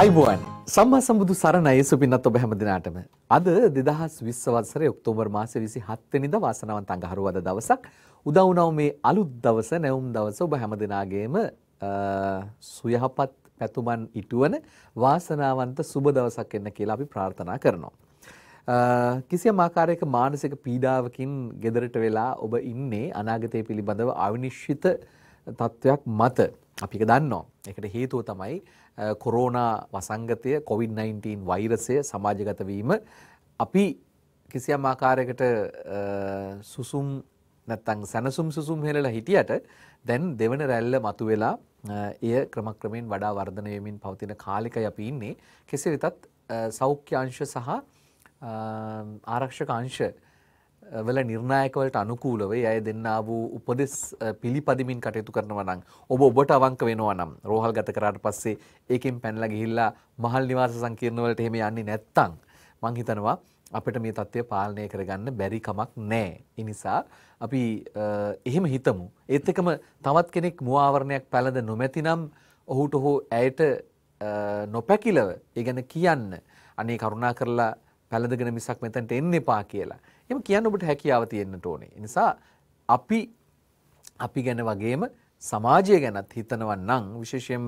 අයිබුවන් සම්මා සම්බුදු සරණයි සුපින්නත් ඔබ හැම දිනාටම. අද 2020 වසරේ ඔක්තෝබර් මාසේ 27 වෙනිදා වාසනාවන්ත අඟහරුවාදා දවසක්. උදා වුණා මේ අලුත් දවස නැවුම් දවස ඔබ හැම දිනාගේම සුයහපත් පැතුමන් ඉටුවන වාසනාවන්ත සුබ දවසක් එන්න කියලා අපි ප්‍රාර්ථනා කරනවා. කිසියම් ආකාරයක මානසික පීඩාවකින් ගෙදරට වෙලා ඔබ ඉන්නේ අනාගතය පිළිබඳව අවිනිශ්චිත තත්වයක් මත. අපික දන්නවා. එකට හේතුව තමයි කොරෝනා වසංගතය COVID-19 වෛරසය සමාජගත වීම අපි කිසියම් ආකාරයකට සුසුම් නැත්තම් සනසුම් සුසුම් හෙලලා හිටියට දැන් දෙවන රැල්ල මතුවෙලා එය ක්‍රමක්‍රමයෙන් වඩා වර්ධනය වෙමින් පවතින කාලෙකයි අපි ඉන්නේ. කෙසේ වෙතත් සෞඛ්‍ය අංශ සහ ආරක්ෂක අංශ වල නිර්ණායකවලට අනුකූලව යය දෙන්නා වූ උපදෙස් පිළිපදිමින් කටයුතු කරනවා නම් ඔබ ඔබට අවංක වෙනවා නම් රෝහල් ගත කරාට පස්සේ ඒකෙන් පැනලා ගිහිල්ලා මහල් නිවාස සංකීර්ණ වලට එහෙම යන්නේ නැත්තම් මං හිතනවා අපිට මේ தත්ත්වය පාලනය කරගන්න බැරි කමක් නැහැ. ඒ නිසා අපි එහෙම හිතමු. ඒත් එකම තවත් කෙනෙක් මුවාවරණයක් පැළඳ නොමැතිනම් ඔහුට හෝ ඇයට නොපැකිලව ඒ ගැන කියන්න අනේ කරුණා කරලා පැළඳගෙන මිසක් මෙතැන්ට එන්න එපා කියලා. එම කියන්න ඔබට හැකියාව තියෙන්න්නට ඕනේ. නිසා අපි අපි ගැන වගේම සමාජය ගැනත් හිතනවන් නම් විශේෂයෙන්ම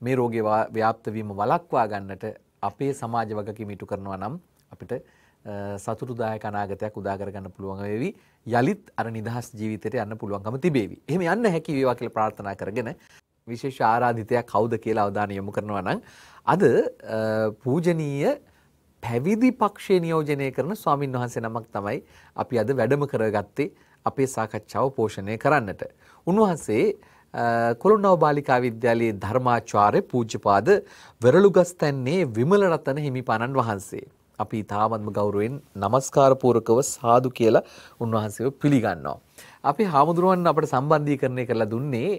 මේ රෝගේ ව්‍යාප්තවීම වලක්වා ගන්නට අපේ සමාජ වගකි මිටු කරනවා නම් අපිට සතුරුදායක අනාගතයක් උදාකරගන්න පුළුවන් වෙවි යළිත් අර නිදහස් ජීවිතයට යන්න පුළුවන්කම තිබේවි. එහෙම යන්න හැකි වේවා කියලා ප්‍රාර්ථනා කරගෙන විශේෂ ආරාධිතයා කවුද කියලා අවධානය යොමු කරනවා නම් අද පූජනීය පැවිදි පක්ෂයේ නියෝජනය කරන ස්වාමින් වහන්සේ නමක් තමයි අපි අද වැඩම කරගත්තේ අපේ සාකච්ඡාව පෝෂණය කරන්නට. උන්වහන්සේ කොළොන්නව බාලිකා විද්‍යාලයේ ධර්මාචාර්ය පූජ්‍යපාද වෙරළුගස්තැන්නේ විමල රතන හිමිපාණන් වහන්සේ. අපි තාමත්ම ගෞරවයෙන් নমස්කාර පූර්කව සාදු කියලා උන්වහන්සේව පිළිගන්නවා. අපි හාමුදුරුවන් අපට සම්බන්ධීකරණය කරලා දුන්නේ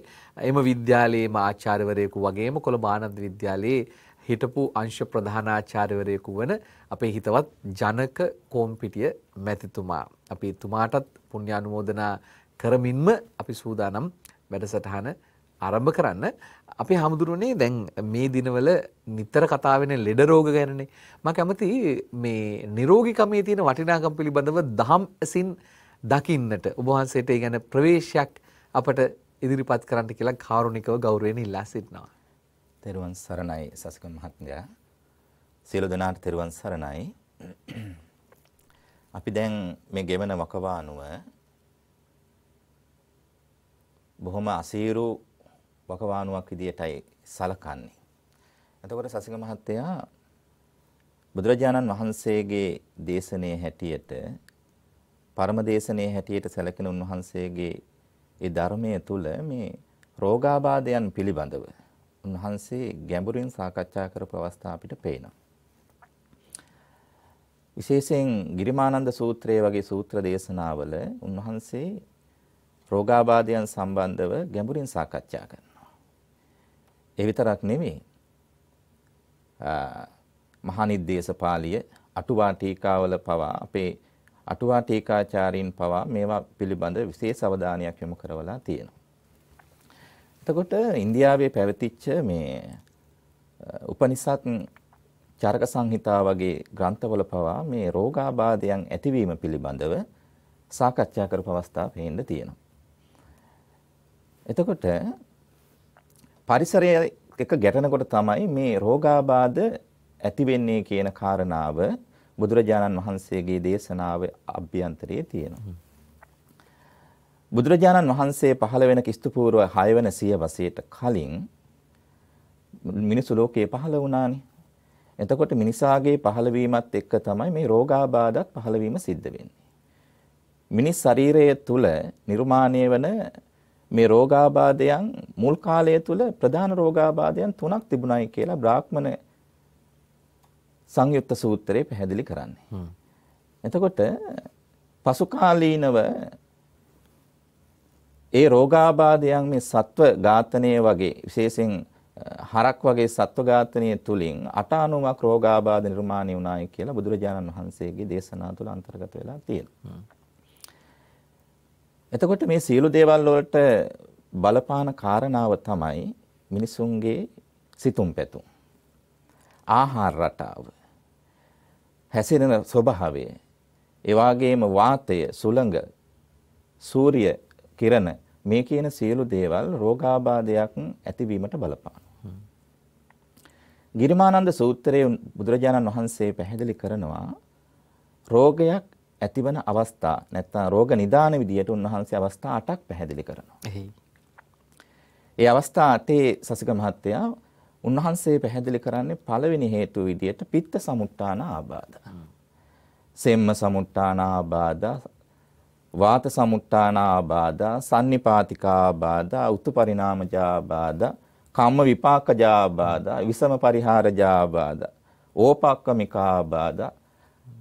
එම විද්‍යාලයේම ආචාර්යවරයෙකු වගේම කොළඹ ආනන්ද විද්‍යාලයේ හිටපු අංශ ප්‍රධානාචාර්යවරයෙකු වන අපේ හිතවත් ජනක කෝම්පිටිය මැතිතුමා. අපි තුමාටත් පුණ්‍යානුමෝදනා කරමින්ම අපි සූදානම් වැඩසටහන ආරම්භ කරන්න අපි හමුදුරුනේ දැන් මේ දිනවල නිතර කතා වෙන ලෙඩ රෝග ගැනනේ මම කැමති මේ නිරෝගීකමේ තියෙන වටිනාකම පිළිබඳව දහම් ඇසින් දකින්නට ඔබ වහන්සේට ඒ ගැන ප්‍රවේශයක් අපට ඉදිරිපත් කරන්න කියලා කාරුණිකව ගෞරවයෙන් ඉල්ලා සිටිනවා තෙරුවන් සරණයි සසක මහත්මයා. සියලු දෙනාට තෙරුවන් සරණයි. අපි දැන් මේ ගෙවන වකවානුව බොහොම අසීරු වකවානුවක් විදියටයි සලකන්නේ. එතකොට සසික මහත්තයා බුදුරජාණන් වහන්සේගේ දේශනයේ හැටියට පරම දේශනයේ හැටියට සැලකෙන උන්වහන්සේගේ ඒ ධර්මයේ තුල මේ රෝගාබාධයන් පිළිබඳව උන්වහන්සේ ගැඹුරින් සාකච්ඡා කරපු අවස්ථා අපිට පේනවා. විශේෂයෙන් ගිරිමානන්ද සූත්‍රය වගේ සූත්‍ර දේශනාවල උන්වහන්සේ රෝගාබාධයන් සම්බන්ධව ගැඹුරින් සාකච්ඡා කරනවා. ඒ විතරක් නෙමෙයි. මහානිද්දේශ පාළිය අටුවා ටීකාවල පවා අපේ අටුවා ටීකාචාරීන් පවා මේවා පිළිබඳ විශේෂ අවධානයක් යොමු කරවලා තියෙනවා. එතකොට ඉන්දියාවේ පැවතිච්ච මේ උපනිසත් චරක සංහිතා වගේ ග්‍රන්ථවල පවා මේ රෝගාබාධයන් ඇතිවීම පිළිබඳව සාකච්ඡා කරපු අවස්ථා පේන්න තියෙනවා. එතකොට පරිසරය එක ගැටෙනකොට තමයි මේ රෝගාබාධ ඇති වෙන්නේ කියන කාරණාව බුදුරජාණන් වහන්සේගේ දේශනාවේ අභ්‍යන්තරයේ තියෙනවා. බුදුරජාණන් වහන්සේ පහළ වෙන කිස්තු පූර්ව 6 වෙන සියවසේට කලින් මිනිසු ලෝකේ පහළ වුණානේ. එතකොට මිනිසාගේ පහළවීමත් එක්ක තමයි මේ රෝගාබාධත් පහළවීම සිද්ධ වෙන්නේ. මිනිස් ශරීරය තුල නිර්මාණය වන මේ රෝගාබාධයන් මුල් කාලය තුල ප්‍රධාන රෝගාබාධයන් තුනක් තිබුණයි කියලා බ්‍රාහ්මණ සංයුක්ත සූත්‍රයේ පැහැදිලි කරන්නේ. එතකොට පසුකාලීනව ඒ රෝගාබාධයන් මේ සත්ව ඝාතනය වගේ විශේෂයෙන් හරක් වගේ සත්ව ඝාතනය තුලින් 89ක් රෝගාබාධ නිර්මාණය වුණායි කියලා බුදුරජාණන් වහන්සේගේ දේශනා තුළ අන්තර්ගත වෙලා තියෙනවා. එතකොට මේ සියලු දේවල් වලට බලපාන කාරණාව තමයි මිනිසුන්ගේ සිතුම් පැතුම්. ආහාර රටාව. හැසිරෙන ස්වභාවය. ඒ වාගේම වාතය, සුළඟ, සූර්ය කිරණ මේ කියන සියලු දේවල් රෝගාබාධයක් ඇතිවීමට බලපානවා. ගිරිමානන්ද සූත්‍රයේ බුදුරජාණන් වහන්සේ පැහැදිලි කරනවා රෝගයක් ඇතිවන අවස්ථා නැත්නම් රෝග නිදාන විදියට උන්වහන්සේ අවස්ථා 8ක් පැහැදිලි කරනවා. එහේ. ඒ අවස්ථා 8 සසික මහත්තයා උන්වහන්සේ පැහැදිලි කරන්නේ පළවෙනි හේතුව විදියට පිත්ත සමුට්ටාන ආබාධ. සෙම්ම සමුට්ටාන ආබාධ, වාත සමුට්ටානාබාධා, sannipātikābāධා, උත්පරිණාමජාබාධා, කම්ම විපාකජාබාධා, විසම පරිහාරජාබාධා, ඕපක්කමිකාබාධා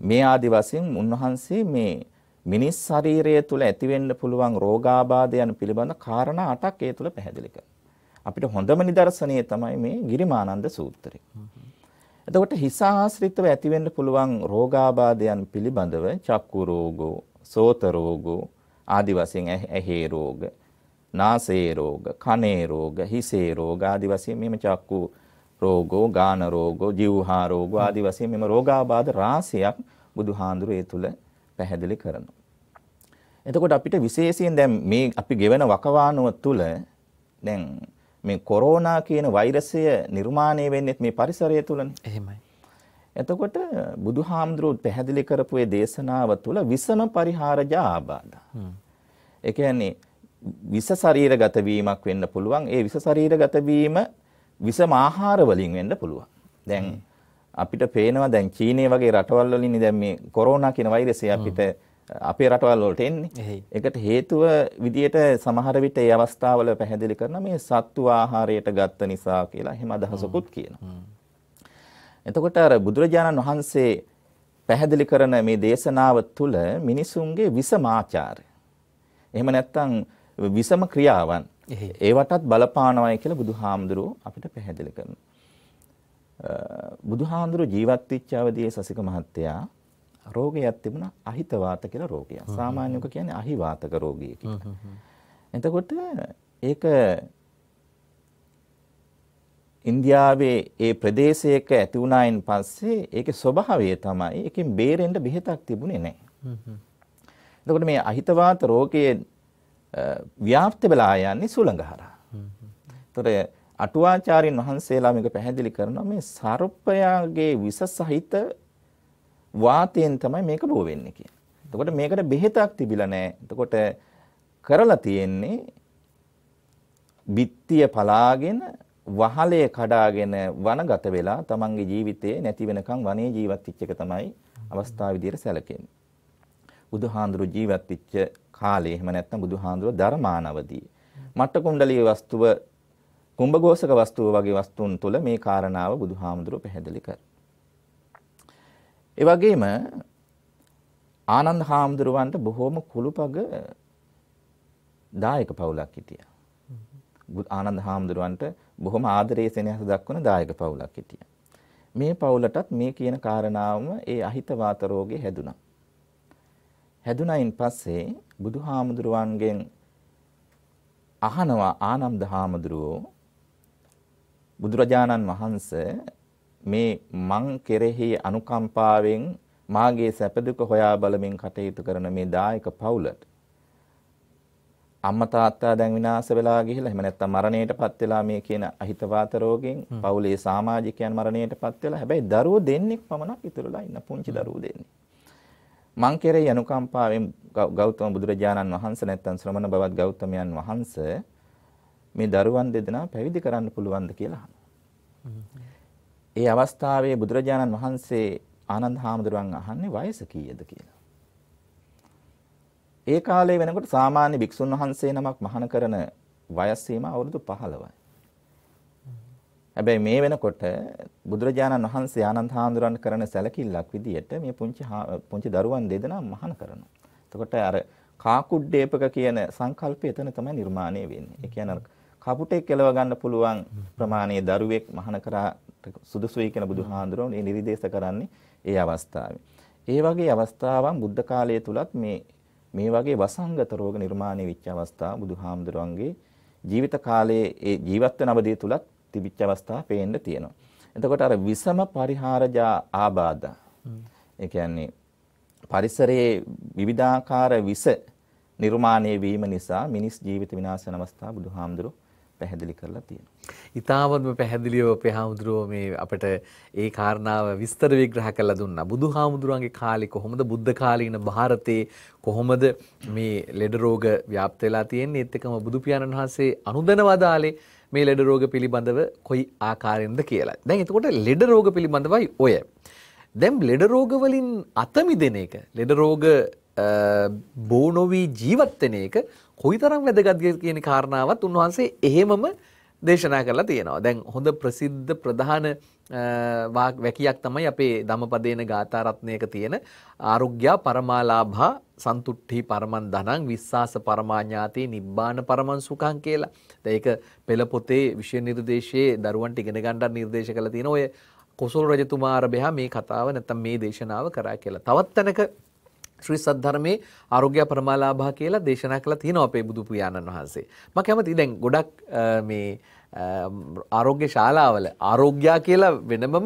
මේ ආදි වශයෙන් උන්වහන්සේ මේ මිනිස් ශරීරය තුල ඇතිවෙන්න පුළුවන් රෝගාබාධයන් පිළිබඳ කාරණා 8ක් ඒ තුල පැහැදිලි කරනවා. අපිට හොඳම නිදර්ශනය තමයි මේ ගිරිමානන්ද සූත්‍රය. එතකොට හිස ආශ්‍රිතව ඇතිවෙන්න පුළුවන් රෝගාබාධයන් පිළිබඳව චක්කු රෝගෝ, සෝත රෝගෝ ආදි වශයෙන් ඇහි රෝග, නාසයේ රෝග, කනේ රෝග, හිසේ රෝග ආදි වශයෙන් මෙම චක්කු රෝගෝ, ගාන රෝගෝ, જીවහා රෝගෝ ආදි වශයෙන් මෙම රෝගාබාධ රාශියක් බුදුහාඳුර ඒ තුල පැහැදිලි කරනවා. එතකොට අපිට විශේෂයෙන් දැන් මේ අපි ගෙවන වකවානුව තුල දැන් මේ කොරෝනා කියන වෛරසය නිර්මාණය වෙන්නේ මේ පරිසරය තුලනේ. එහෙමයි. එතකොට බුදුහාමුදුරුවෝ පැහැදිලි කරපු ඒ දේශනාව තුළ විසම පරිහාරජ ආබාධා. ඒ කියන්නේ විස ශරීරගත වීමක් වෙන්න පුළුවන්. ඒ විස ශරීරගත වීම විසම ආහාර වලින් වෙන්න පුළුවන්. දැන් අපිට පේනවා දැන් චීනය වගේ රටවල් වලින් දැන් මේ කොරෝනා කියන වෛරසය අපිට අපේ රටවල් වලට එන්නේ. ඒකට හේතුව විදියට සමහර විට ඒ අවස්ථාවල පැහැදිලි කරන මේ සත්තු ආහාරයට ගත්ත නිසා කියලා එහෙම අදහසකුත් කියනවා. එතකොට අර බුදුරජාණන් වහන්සේ පැහැදිලි කරන මේ දේශනාව තුළ මිනිසුන්ගේ විසමාචාරය. එහෙම නැත්නම් විසම ක්‍රියාවන් ඒවටත් බලපානවයි කියලා බුදුහාමුදුරුව අපිට පැහැදිලි කරනවා. බුදුහාමුදුරුව ජීවත් වෙච්ච අවදී සසික මහත්තයා රෝගයක් තිබුණා අහිතවාත කියලා රෝගයක්. සාමාන්‍යක කියන්නේ අහිවාතක රෝගියෙක්. එතකොට ඒක ඉන්දියාවේ ඒ ප්‍රදේශයක ඇති වුණායින් පස්සේ ඒකේ ස්වභාවය තමයි ඒකෙන් බේරෙන්න බෙහෙතක් තිබුණේ නැහැ. එතකොට මේ අහිතවාත රෝගයේ ව්‍යාප්ත වෙලා යන්නේ සුළඟ හරහා. එතකොට අටුවාචාරින් වහන්සේලා මේක පැහැදිලි කරනවා මේ සර්පයාගේ විස සහිත වාතයෙන් තමයි මේක බෝ වෙන්නේ කියලා. එතකොට මේකට බෙහෙතක් තිබිලා නැහැ. එතකොට කරලා තියෙන්නේ බිත්තිය පලාගෙන වහලේ කඩාගෙන වනගත වෙලා තමන්ගේ ජීවිතේ නැති වෙනකන් වනයේ ජීවත් වෙච්ච එක තමයි අවස්ථාව විදියට සැලකෙන්නේ. බුදුහාඳුරු ජීවත් වෙච්ච කාලේ එහෙම නැත්නම් බුදුහාඳුරු ධර්මානවදී මට්ට කුණ්ඩලී වස්තුව කුඹඝෝෂක වස්තුව වගේ වස්තුන් තුල මේ කාරණාව බුදුහාමුදුරුව පැහැදිලි කර. ඒ වගේම ආනන්ද හාමුදුරුවන්ට බොහෝම කුළුපග දායක පවුලක් හිටියා. ආනන්ද හාමුදුරුවන්ට බොහොම ආදරයේ සෙනෙහස දක්වන දායක පවුලක් හිටියා. මේ පවුලටත් මේ කියන කාරණාවම ඒ අහිතවාත රෝගේ හැදුනා. හැදුනයින් පස්සේ බුදුහාමුදුරුවන්ගෙන් අහනවා ආනන්ද හාමුදුරුවෝ බුදුරජාණන් වහන්සේ මේ මං කෙරෙහි අනුකම්පාවෙන් මාගේ සැපදුක හොයා බලමින් කටයුතු කරන මේ දායක පවුලට අම්මා තාත්තා දැන් විනාශ වෙලා ගිහිලා එහෙම නැත්නම් මරණයටපත් වෙලා මේ කියන අහිතවාත රෝගෙන් පවුලේ සමාජිකයන් මරණයටපත් වෙලා හැබැයි දරුවෝ දෙන්නෙක් පමණක් ඉතුරුලා ඉන්න පුංචි දරුවෝ දෙන්නේ මං කෙරෙහි අනුකම්පාවෙන් ගෞතම බුදුරජාණන් වහන්සේ නැත්නම් ශ්‍රමණ බවත් ගෞතමයන් වහන්සේ මේ දරුවන් දෙදෙනා පැවිදි කරන්න පුළුවන්ද කියලා ඒ අවස්ථාවේ බුදුරජාණන් වහන්සේ ආනන්ද හාමුදුරුවන් අහන්නේ වයස කීයද කියලා ඒ කාලේ වෙනකොට සාමාන්‍ය භික්ෂුන් වහන්සේ නමක් මහාන කරන වයස් සීමා අවුරුදු 15යි. හැබැයි මේ වෙනකොට බුදුරජාණන් වහන්සේ ආනන්ද හාමුදුරන් කරන සැලකිල්ලක් විදියට මේ පුංචි පුංචි දරුවන් දෙදෙනා මහාන කරනවා. එතකොට අර කාකුඩ්ඩේපක කියන සංකල්පය එතන තමයි නිර්මාණය වෙන්නේ. ඒ කියන්නේ කපුටෙක් කෙලව ගන්න පුළුවන් ප්‍රමාණයේ දරුවෙක් මහාන කරා සුදුසුයි කියන බුදුහාඳුරෝ මේ නිර්දේශ කරන්නේ ඒ අවස්ථාවේ. ඒ වගේ අවස්ථාවන් බුද්ධ කාලය තුලත් මේ මේ වගේ වසංගත රෝග නිර්මාණය වෙච්ච අවස්ථා බුදුහාමුදුරන්ගේ ජීවිත කාලයේ ඒ ජීවත් වෙන අවදී තුලත් තිබිච්ච අවස්ථා පේන්න තියෙනවා. එතකොට අර විසම පරිහාරජා ආබාධ. ඒ කියන්නේ පරිසරයේ විවිධාකාර විස නිර්මාණය වීම නිසා මිනිස් ජීවිත විනාශ වෙන අවස්ථා බුදුහාමුදුරුවෝ පැහැදිලි කරලා තියෙනවා. ඉතාමත්ම පැහැදිලිව අපේ හාමුදුරුවෝ මේ අපිට ඒ කාරණාව විස්තර විග්‍රහ කරලා දුන්නා. බුදු හාමුදුරුවන්ගේ කාලේ කොහොමද බුද්ධ කාලීන ಭಾರತයේ කොහොමද මේ ලෙඩ රෝග ව්‍යාප්ත වෙලා තියෙන්නේ? ඒත් එක්කම බුදු පියාණන් වහන්සේ අනුදැනවදාලේ මේ ලෙඩ රෝග පිළිබඳව කොයි ආකාරයෙන්ද කියලා. දැන් එතකොට ලෙඩ රෝග පිළිබඳවයි ඔය. දැන් ලෙඩ රෝග වලින් අත මිදෙන එක, ලෙඩ රෝග බෝ නොවි ජීවත් වෙන එක කොයිතරම් වැදගත් කියන කාරණාවත් උන්වහන්සේ එහෙමම දේශනා කරලා තියෙනවා. දැන් හොඳ ප්‍රසිද්ධ ප්‍රධාන වැකියක් තමයි අපේ ධම්මපදේන ගාථා රත්නයක තියෙන ආරුග්‍යා පරමාලාභා සන්තුට්ටි පරමන් ධනං විස්සාස පරමාඥාති නිබ්බාන පරමන් සුඛං කියලා. දැන් ඒක පෙළ පොතේ විෂය නිර්දේශයේ දරුවන්ට ඉගෙන ගන්න නිර්දේශ කරලා තියෙන ඔය කොසල් රජතුමා අරබයා මේ කතාව නැත්තම් මේ දේශනාව කරා කියලා. තවත් තැනක ශ්‍රී සද්ධර්මයේ ආරෝග්‍ය ප්‍රමාලාභා කියලා දේශනා කළා තියෙනවා අපේ බුදු පියාණන් වහන්සේ. මම කැමතියි දැන් ගොඩක් මේ ආරෝග්‍ය ශාලාවල ආරෝග්‍යා කියලා වෙනමම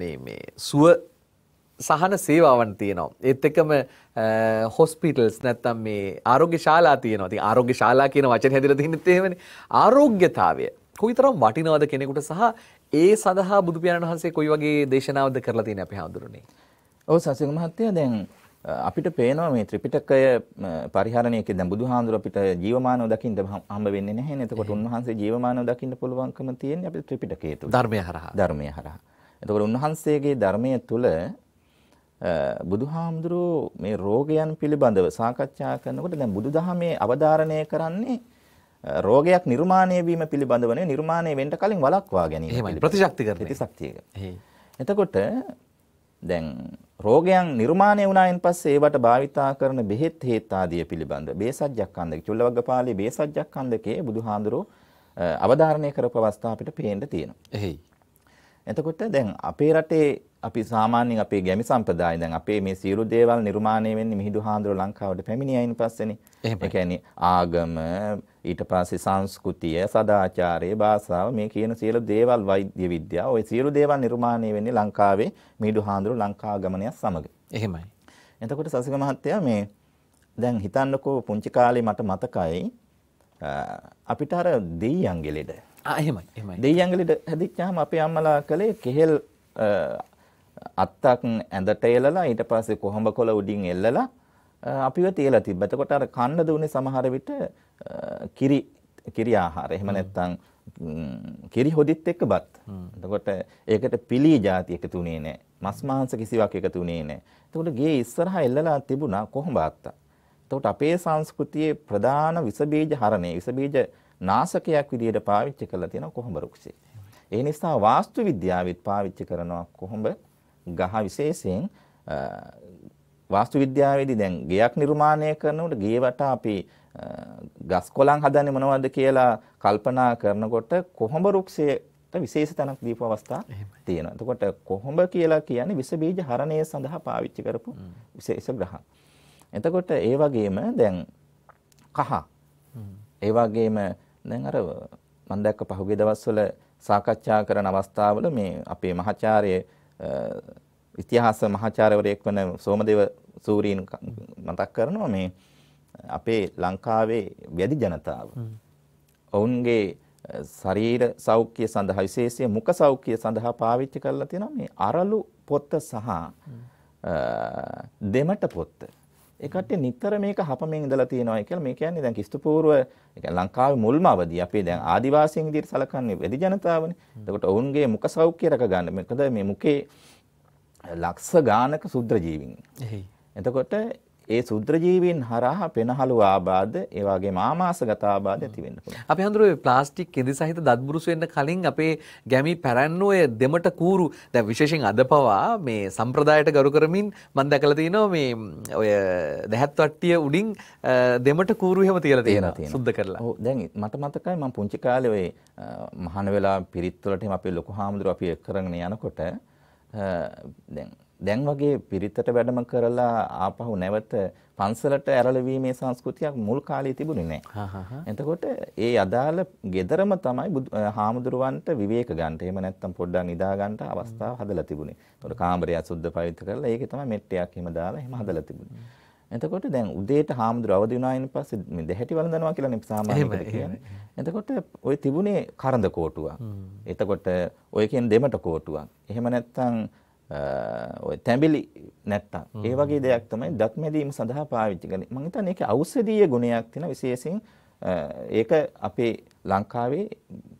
මේ මේ සුව සහන සේවාවන් තියෙනවා. ඒත් එක්කම හොස්පිටල්ස් නැත්තම් මේ ආරෝග්‍ය ශාලා තියෙනවා. ඉතින් ආරෝග්‍ය ශාලා කියන වචනේ හැදිලා තින්නේ එහෙමනේ. ආරෝග්‍යතාවය කොයිතරම් වටිනවද කෙනෙකුට සහ ඒ සඳහා බුදු පියාණන් වහන්සේ කොයි වගේ දේශනාවක්ද කරලා තියෙන්නේ අපි හඳුරන්නේ. ඔව් සසිංහ මහත්තයා දැන් අපිට පේනවා මේ ත්‍රිපිටකය පරිහරණයක දැන් බුදුහාඳුර අපිට ජීවමානව දකින්න හම්බ වෙන්නේ නැහැ නේද? එතකොට උන්වහන්සේ ජීවමානව දකින්න පුළුවන්කම තියෙන්නේ අපිට ත්‍රිපිටකය තුල. ධර්මය හරහා. ධර්මය හරහා. එතකොට උන්වහන්සේගේ ධර්මය තුල බුදුහාමුදුරෝ මේ රෝගයන් පිළිබඳව සාකච්ඡා කරනකොට දැන් බුදුදහමේ අවධාරණය කරන්නේ රෝගයක් නිර්මාණය වීම පිළිබඳව නේ නිර්මාණය වෙන්න කලින් වළක්වා ගැනීම. එහෙමයි ප්‍රතිශක්ති කරන. ප්‍රතිශක්තිය. එතකොට දැන් රෝගයන් නිර්මාණය වුණායින් පස්සේ ඒවට භාවිතා කරන බෙහෙත් හේත් ආදිය පිළිබඳ බේසජ්ජක්ඛන්දක චුල්ලවග්ගපාලේ බේසජ්ජක්ඛන්දකේ බුදුහාඳුරෝ අවධාරණය කරපු අවස්ථාව අපිට පේන්න තියෙනවා. එහේ. එතකොට දැන් අපේ රටේ අපි සාමාන්‍යයෙන් අපේ ගැමි සම්ප්‍රදාය දැන් අපේ මේ සියලු දේවල් නිර්මාණය වෙන්නේ මිහිඳු හාඳුරෝ ලංකාවට පැමිණියයින් පස්සේනේ. ඒ කියන්නේ ආගම ඊට පස්සේ සංස්කෘතිය, සදාචාරය, භාෂාව මේ කියන සියලු දේවල් වෛද්‍ය විද්‍යාව, ওই සියලු දේවල් නිර්මාණය වෙන්නේ ලංකාවේ මිහිඳු හාමුදුරුවෝ ලංකා ගමනයත් සමග. එහෙමයි. එතකොට සසික මහත්තයා මේ දැන් හිතන්නකෝ පුංචි කාලේ මට මතකයි අපිට අර දෙයියන්ගේ ලෙඩ. ආ එහෙමයි. එහෙමයි. දෙයියන්ගේ ලෙඩ හැදිච්චාම අපේ අම්මලා කලේ කෙහෙල් අත්තක් ඇඳට එලලා ඊට පස්සේ කොහඹ කොළ උඩින් එල්ලලා අපිව තියලා තිබ්බ. එතකොට අර කන්න දුන්නේ සමහර විට කිරි කිරි ආහාර. එහෙම නැත්නම් කිරි හොදිත් එක්ක බත්. එතකොට ඒකට පිලී જાති එකතු උනේ නැහැ. මස් මාංශ කිසිවක් එකතු උනේ නැහැ. එතකොට ගේ ඉස්සරහා එල්ලලා තිබුණා කොහොඹ අත්තා. එතකොට අපේ සංස්කෘතියේ ප්‍රධාන විස බීජ හරණේ විස බීජ නාශකයක් විදියට පාවිච්චි කරලා තියෙනවා කොහොඹ රුක්ෂේ. ඒ නිසා වාස්තු විද්‍යාවෙත් පාවිච්චි කරනවා කොහොඹ ගහ විශේෂයෙන් වාස්තු විද්‍යාවේදී දැන් ගෙයක් නිර්මාණය කරනකොට ගේ වටා අපි ගස් කොළන් හදන්නේ මොනවද කියලා කල්පනා කරනකොට කොහොඹ රුක්ෂයට විශේෂ තැනක් දීපු අවස්ථා තියෙනවා. එතකොට කොහොඹ කියලා කියන්නේ විස බීජ හරණය සඳහා පාවිච්චි කරපු විශේෂ ග්‍රහ. එතකොට ඒ වගේම දැන් කහ. ඒ වගේම දැන් අර මම දැක්ක පහුගිය දවස්වල සාකච්ඡා කරන අවස්ථාවල මේ අපේ මහාචාර්ය ඉතිහාස මහාචාර්යවරයෙක් වන සෝමදේව සූරීන් මතක් කරනවා මේ අපේ ලංකාවේ වැඩි ජනතාව ඔවුන්ගේ ශරීර සෞඛ්‍ය සඳහා විශේෂයෙන් මුඛ සෞඛ්‍ය සඳහා පාවිච්චි කරලා තියෙනවා මේ අරලු පොත්ත සහ දෙමට පොත්ත. ඒකට නිතර මේක හපමින් ඉඳලා තියෙනවා කියලා මේ කියන්නේ දැන් කිස්තු පූර්ව ලංකාවේ මුල්ම අවදී අපේ දැන් ආදිවාසීන් විදිහට සැලකන්නේ වැඩි ජනතාවනේ. එතකොට ඔවුන්ගේ මුඛ සෞඛ්‍ය රැකගන්න. මොකද මේ මුඛේ ලක්ෂ ගානක සුද්‍ර ජීවීන්. එතකොට ඒ සුද්‍ර ජීවීන් හරහා පෙනහළු ආබාධ, ඒ වගේ මාමාශගත ආබාධ ඇති වෙන්න පුළුවන්. අපි හඳුරුවේ ප්ලාස්ටික් කෙඳි සහිත දත්බුරුසු වෙන්න කලින් අපේ ගැමි පැරන්නෝ ඒ දෙමට කූරු දැන් විශේෂයෙන් අද පවා මේ සම්ප්‍රදායට ගරු කරමින් මම දැකලා තිනවා මේ ඔය දැහැත් වට්ටිය උඩින් දෙමට කූරු එහෙම තියලා තියෙනවා සුද්ධ කරලා. ඔව් දැන් මට මතකයි මම පුංචි කාලේ ඔය මහාන වෙලා පිරිත් වලට එහෙම අපේ ලොකු හාමුදුරුවෝ අපි කරගෙන යනකොට දැන් දැන් වගේ පිරිතට වැඩම කරලා ආපහු නැවත පන්සලට ඇරළවීමේ සංස්කෘතියක් මුල් කාලේ තිබුණේ නැහැ. එතකොට ඒ අදාළ gederම තමයි හාමුදුරුවන්ට විවේක ගන්නට. එහෙම නැත්නම් පොඩ්ඩක් නිදා ගන්නට අවස්ථාව හදලා තිබුණේ. එතකොට කාමරය සුද්ධ පවිත්‍ර කරලා ඒකේ තමයි මෙට්ටයක් එහෙම දාලා එහෙම හදලා තිබුණේ. එතකොට දැන් උදේට හාමුදුර අවදි වුණායින් පස්සේ මේ දෙහැටි වළඳනවා කියලා නේ සාමාන්‍යයෙන් කියන්නේ. එතකොට ওই තිබුණේ කරඳ කෝටුවක්. එතකොට ඔය කියන දෙමට කෝටුවක්. එහෙම නැත්නම් ඔය තැඹිලි නැත්තම් ඒ වගේ දෙයක් තමයි දත් මැදීම සඳහා පාවිච්චි කරන්නේ. මම හිතන්නේ ඒකේ ඖෂධීය ගුණයක් තියෙන විශේෂයෙන් ඒක අපේ ලංකාවේ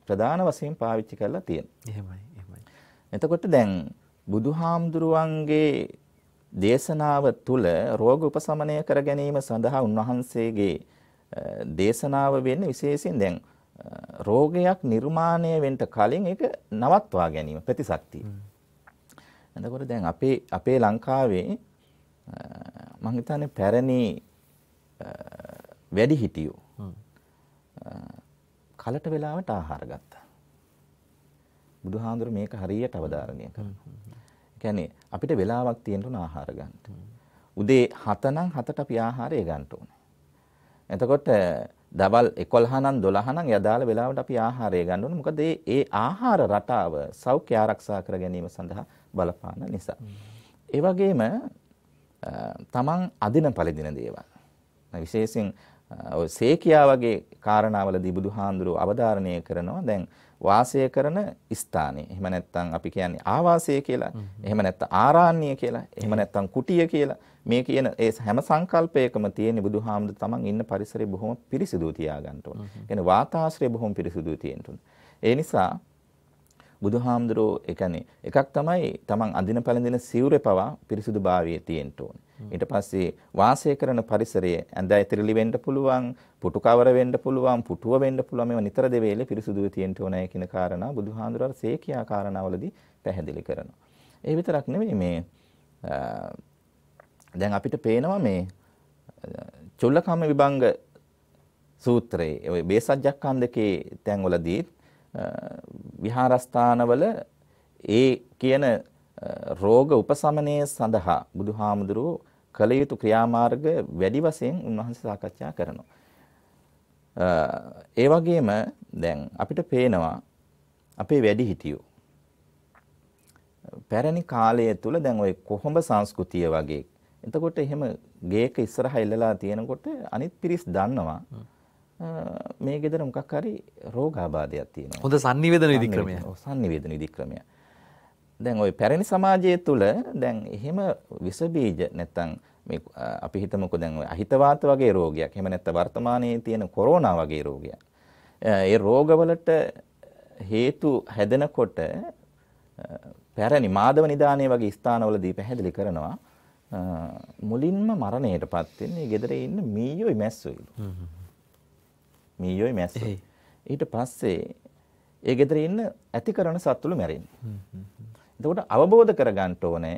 ප්‍රධාන වශයෙන් පාවිච්චි කරලා තියෙනවා. එහෙමයි එහෙමයි. එතකොට දැන් බුදුහාමුදුරුවන්ගේ දේශනාව තුළ රෝග උපසමනය කර ගැනීම සඳහා උන්වහන්සේගේ දේශනාව වෙන්නේ විශේෂයෙන් දැන් රෝගයක් නිර්මාණය වෙන්න කලින් ඒක නවත්වා ගැනීම ප්‍රතිශක්තිය. එතකොට දැන් අපේ අපේ ලංකාවේ මම හිතන්නේ පැරණි වැඩි හිටියෝ කලට වෙලාවට ආහාර ගත්තා. බුදුහාඳුර මේක හරියට අවධාරණය කරනවා. කියන්නේ අපිට වෙලාවක් තියෙන්න ඕන ආහාර ගන්න. උදේ 7 නම් 7ට අපි ආහාරය ගන්න ඕනේ. එතකොට දවල් 11 නම් 12 නම් යදාල වෙලාවට අපි ආහාරය ගන්න ඕනේ. මොකද ඒ ඒ ආහාර රටාව සෞඛ්‍ය ආරක්ෂා කර ගැනීම සඳහා බලපාන නිසා. ඒ වගේම තමන් අදින පළදින දේවල්. විශේෂයෙන් ඔය සේකියා වගේ කාරණාවලදී බුදුහාඳුරෝ අවධාරණය කරනවා දැන් වාසය කරන ස්ථානේ. එහෙම නැත්නම් අපි කියන්නේ ආවාසය කියලා. එහෙම නැත්නම් ආරාණ්‍ය කියලා. එහෙම නැත්නම් කුටිය කියලා. මේ කියන ඒ හැම සංකල්පයකම තියෙන බුදුහාමුදුර තමන් ඉන්න පරිසරය බොහොම පිරිසිදු තියාගන්න ඕන. කියන්නේ වාතාශ්‍රය බොහොම පිරිසිදු තියෙන්න ඕන. ඒ නිසා බුදුහාමුදුරෝ ඒ කියන්නේ එකක් තමයි තමන් අඳින පැළඳින සිවුරේ පවා පිරිසුදු භාවයේ තියෙන්න ඕනේ. ඊට පස්සේ වාසය කරන පරිසරයේ ඇඳ ඇතිරිලි වෙන්න පුළුවන්, පුටු කවර වෙන්න පුළුවන්, පුටුව වෙන්න පුළුවන් මේවා නිතර දෙවේලේ පිරිසුදුව තියෙන්න ඕනේ කියන කාරණා බුදුහාමුදුරන් සේකියා කාරණාවලදී පැහැදිලි කරනවා. ඒ විතරක් නෙමෙයි මේ දැන් අපිට පේනවා මේ චුල්ලකම්ම විභංග සූත්‍රයේ ඔය බේසජ්ජක්ඛන්දකේ තැන්වලදී විහාරස්ථානවල ඒ කියන රෝග උපසමනය සඳහා බුදුහාමුදුරුව කළ යුතු ක්‍රියාමාර්ග වැඩි වශයෙන් උන්වහන්සේ සාකච්ඡා කරනවා. ඒ වගේම දැන් අපිට පේනවා අපේ වැඩිහිටියෝ පැරණි කාලය තුල දැන් ওই කොහොඹ සංස්කෘතිය වගේ එතකොට එහෙම ගේක ඉස්සරහා ඉල්ලලා තියෙනකොට අනිත් පිරිස් දන්නවා මේ ගෙදර මොකක් හරි රෝගාබාධයක් තියෙනවා. හොඳ sannivedana විධික්‍රමය. ඔව් sannivedana විධික්‍රමය. දැන් ওই පැරණි සමාජය තුළ දැන් එහෙම විස බීජ නැත්තම් මේ අපි හිතමුකෝ දැන් ওই අහිතවාත වගේ රෝගයක්. එහෙම නැත්නම් වර්තමානයේ තියෙන කොරෝනා වගේ රෝගයක්. ඒ රෝගවලට හේතු හැදෙනකොට පැරණි මාදව නිදානේ වගේ ස්ථානවල දී පැහැදිලි කරනවා මුලින්ම මරණයටපත් වෙන්නේ ගෙදර ඉන්න මීයෝයි මැස්සෝයිලු. මීයෝයි මැස්සෝ. ඊට පස්සේ ඒ ගෙදර ඉන්න ඇති කරන සත්තුළු මැරෙන්නේ. එතකොට අවබෝධ කරගන්න ඕනේ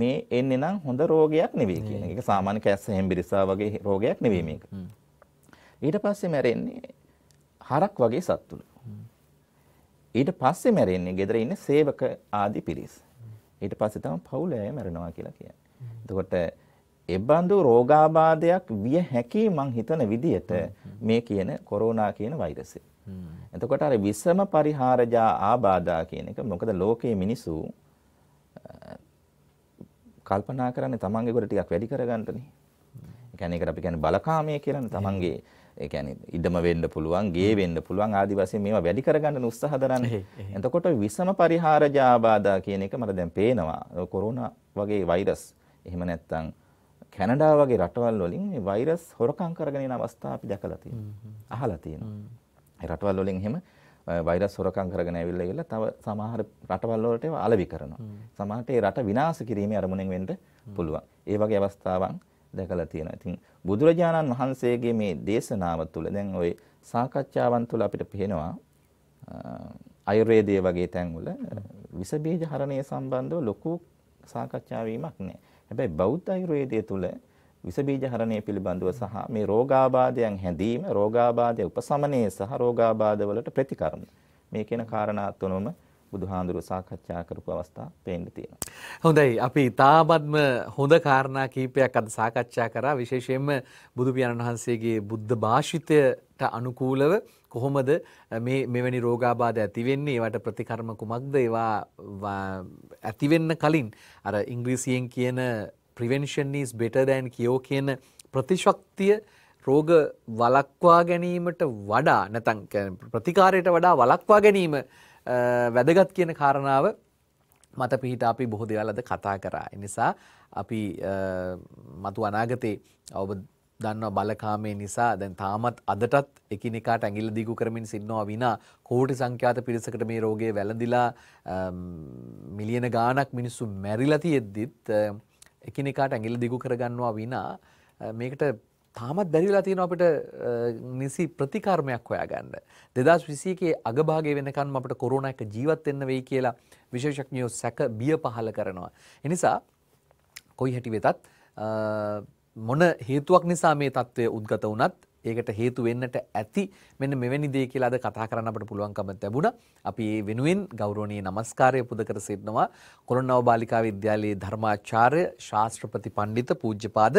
මේ එන්නේ නම් හොඳ රෝගයක් නෙවෙයි කියන එක. සාමාන්‍ය කැස්ස හෙම්බිරිසා වගේ රෝගයක් නෙවෙයි මේක. ඊට පස්සේ මැරෙන්නේ හරක් වගේ සත්තුළු. ඊට පස්සේ මැරෙන්නේ ගෙදර ඉන්න සේවක ආදී පිරිස්. ඊට පස්සේ තමයි පවුලේ මැරෙනවා කියලා කියන්නේ. එතකොට එබඳු රෝගාබාධයක් විය හැකි මං හිතන විදිහට මේ කියන කොරෝනා කියන වෛරසය. එතකොට අර විසම පරිහාරජා ආබාධා කියන එක මොකද ලෝකයේ මිනිස්සු කල්පනා කරන්නේ තමන්ගේ ගොඩ ටිකක් වැඩි කරගන්නනේ. ඒ කියන්නේ ඒකට අපි කියන්නේ බලකාමයේ කියලානේ තමන්ගේ ඒ කියන්නේ ඉඩම වෙන්න පුළුවන්, ගේ වෙන්න පුළුවන් ආදි වශයෙන් මේවා වැඩි කරගන්න උත්සාහ දරන්නේ. එතකොට විසම පරිහාරජා ආබාධා කියන එක මට දැන් පේනවා. කොරෝනා වගේ වෛරස් එහෙම නැත්නම් කැනඩා වගේ රටවල් වලින් මේ වෛරස් හොරකම් කරගෙන යන අවස්ථා අපි දැකලා තියෙනවා. අහලා තියෙනවා. ඒ රටවල් වලින් එහෙම වෛරස් හොරකම් කරගෙන ඇවිල්ලා ඉවරලා තව සමහර රටවල් වලට ඒවා අලෙවි කරනවා. සමහරට ඒ රට විනාශ කිරීමේ අරමුණෙන් වෙන්න පුළුවන්. ඒ වගේ අවස්ථාවන් දැකලා තියෙනවා. ඉතින් බුදුරජාණන් වහන්සේගේ මේ දේශනාව තුළ දැන් ওই සාකච්ඡාවන් තුළ අපිට පේනවා ආයුර්වේදයේ වගේ තැන්වල විස බීජ හරණය සම්බන්ධව ලොකු සාකච්ඡා වීමක් නැහැ. හැබැයි බෞද්ධ ආයුර්වේදය තුළ විස බීජ හරණය පිළිබඳව සහ මේ රෝගාබාධයන් හැඳීම රෝගාබාධය උපසමනයේ සහ රෝගාබාධ වලට ප්‍රතිකර්ම මේ කියන කාරණා තුනම බුදුහාඳුරුව සාකච්ඡා කරපු අවස්ථා පේන්න තියෙනවා. හොඳයි අපි ඉතාමත්ම හොඳ කාරණා කීපයක් අද සාකච්ඡා කරා විශේෂයෙන්ම බුදු පියාණන් වහන්සේගේ බුද්ධ භාෂිතයට අනුකූලව කොහොමද මේ මෙවැනි රෝගාබාධ ඇති වෙන්නේ ඒවට ප්‍රතිකර්ම කුමක්ද ඒවා ඇති වෙන්න කලින් අර ඉංග්‍රීසියෙන් කියන prevention is better than cure කියන ප්‍රතිශක්තිය රෝග වළක්වා ගැනීමට වඩා නැත්නම් ප්‍රතිකාරයට වඩා වළක්වා ගැනීම වැදගත් කියන කාරණාව මත පිහිට අපි බොහෝ දේවල් අද කතා කරා. ඒ නිසා අපි මතු අනාගතේ ඔබ දන්නවා බලකාමේ නිසා දැන් තාමත් අදටත් එකිනෙකාට ඇඟිල්ල දිගු කරමින් සින්නවා විනා කෝටි සංඛ්‍යාත පිරිසකට මේ රෝගය වැළඳිලා මිලියන ගාණක් මිනිස්සු මැරිලා තියෙද්දිත් එකිනෙකාට ඇඟිල්ල දිගු කරගන්නවා විනා මේකට තාමත් බැරිලා තියෙන අපිට නිසි ප්‍රතිකර්මයක් හොයාගන්න. 2021 අගභාගයේ වෙනකන් අපිට කොරෝනා එක ජීවත් වෙන්න වෙයි කියලා විශේෂඥයෝ සැක බිය පහල කරනවා. ඒ නිසා කොයි හැටි වෙතත් මොන හේතුවක් නිසා මේ தત્ත්වය උද්ගත වුණත් ඒකට හේතු වෙන්නට ඇති මෙන්න මෙවැනි දේ කියලා අද කතා කරන්න අපට පුළුවන්කම ලැබුණා. අපි ඒ වෙනුවෙන් ගෞරවනීය নমස්කාරය පුද කර සිටිනවා කොළොන්නව බාලිකා විද්‍යාලයේ ධර්මාචාර්ය ශාස්ත්‍රපති පඬිත පූජ්‍යපාද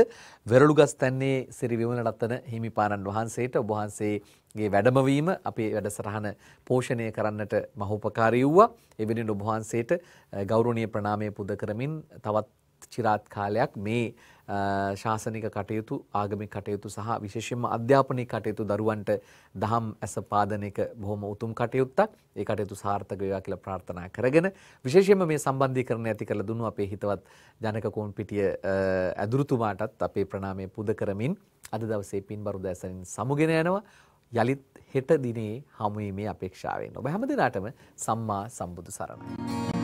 වෙරළුගස්තන්නේ සිරි විමලරත්න හිමිපාණන් වහන්සේට ඔබ වහන්සේගේ වැඩමවීම අපේ වැඩසටහන පෝෂණය කරන්නට මහෝපකාරී වූවා. ඒ වෙනුවෙන් ඔබ වහන්සේට ගෞරවනීය ප්‍රණාමය පුද කරමින් තවත් චිරාත් කාලයක් මේ ශාසනික කටයුතු ආගමික කටයුතු සහ විශේෂයෙන්ම අධ්‍යාපනික කටයුතු දරුවන්ට දහම් ඇස පාදන එක බොහොම උතුම් කටයුත්තක් ඒ කටයුතු සාර්ථක වේවා කියලා ප්‍රාර්ථනා කරගෙන විශේෂයෙන්ම මේ සම්බන්ධීකරණය ඇති කරලා දුන්නු අපේ හිතවත් ජනක කෝන්පිටිය ඇදුරුතුමාටත් අපේ ප්‍රණාමය පුද කරමින් අද දවසේ පින්බරු දැසනින් සමුගෙන යනවා යලිත් හෙට දිනේ හමුවීමේ අපේක්ෂාවෙන් ඔබ හැම දිනාටම සම්මා සම්බුදු සරණයි